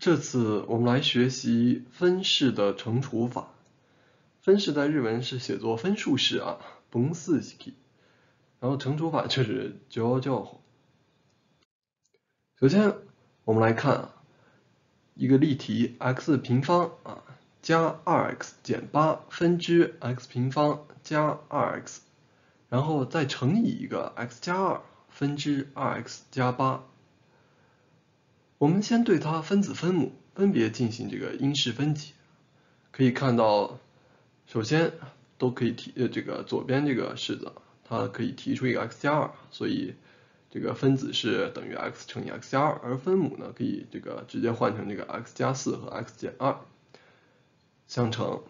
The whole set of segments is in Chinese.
这次我们来学习分式的乘除法。分式在日文是写作分数式啊，分式。然后乘除法就是教教。首先我们来看啊一个例题：x 平方啊加 2x 减8分之 x 平方加 2x，然后再乘以一个 x 加2分之 2x 加8。我们先对它分子分母分别进行这个因式分解，可以看到，首先都可以提，呃，这个左边这个式子，它可以提出一个 x 加二，所以这个分子是等于 x 乘以 x 加二，而分母呢可以这个直接换成这个 x 加四和 x 减二相乘，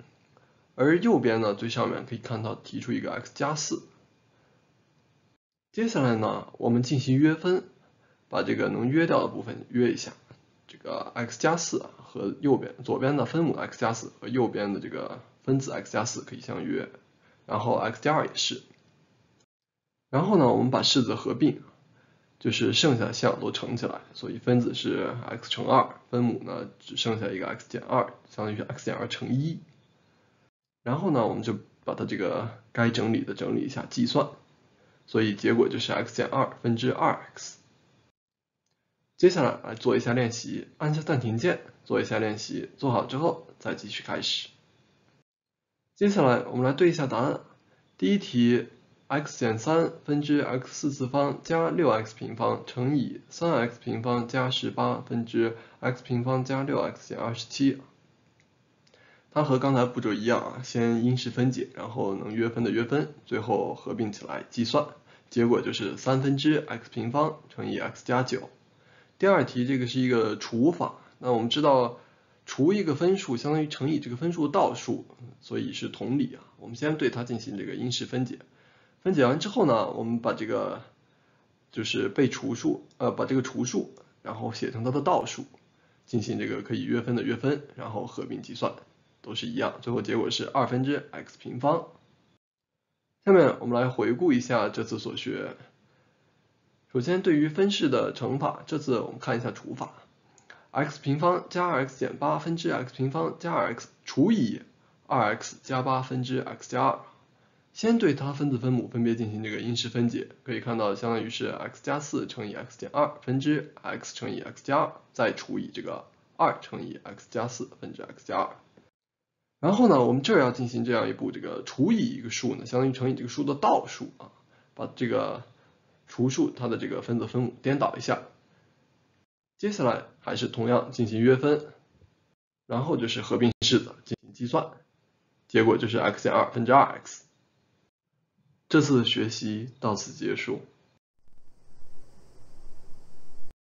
而右边呢最上面可以看到提出一个 x 加四，接下来呢我们进行约分。把这个能约掉的部分约一下，这个 x 加四和右边左边的分母 x 加四和右边的这个分子 x 加四可以相约，然后 x 加二也是。然后呢，我们把式子合并，就是剩下的项都乘起来，所以分子是 x 乘二，分母呢只剩下一个 x 减二，相当于 x 减二乘一。然后呢，我们就把它这个该整理的整理一下，计算，所以结果就是 x 减二分之二 x。接下来来做一下练习，按下暂停键，做一下练习，做好之后再继续开始。接下来我们来对一下答案。第一题，x 减三分之 x 四次方加六 x 平方乘以三 x 平方加十八分之 x 平方加六 x 减二十七，它和刚才步骤一样啊，先因式分解，然后能约分的约分，最后合并起来计算，结果就是三分之 x 平方乘以 x 加九。第二题，这个是一个除法，那我们知道除一个分数相当于乘以这个分数倒数，所以是同理啊。我们先对它进行这个因式分解，分解完之后呢，我们把这个就是被除数，呃，把这个除数，然后写成它的倒数，进行这个可以约分的约分，然后合并计算，都是一样，最后结果是二分之 x 平方。下面我们来回顾一下这次所学。首先，对于分式的乘法，这次我们看一下除法。x 平方加 2x 减8分之 x 平方加 2x 除以 2x 加8分之 x 加2。先对它分子分母分别进行这个因式分解，可以看到相当于是 x 加4乘以 x 减2分之 x 乘以 x 加2，再除以这个2乘以 x 加4分之 x 加2。然后呢，我们这儿要进行这样一步，这个除以一个数呢，相当于乘以这个数的倒数啊，把这个。除数它的这个分子分母颠倒一下，接下来还是同样进行约分，然后就是合并式的进行计算，结果就是 x 减二分之二 x。这次学习到此结束。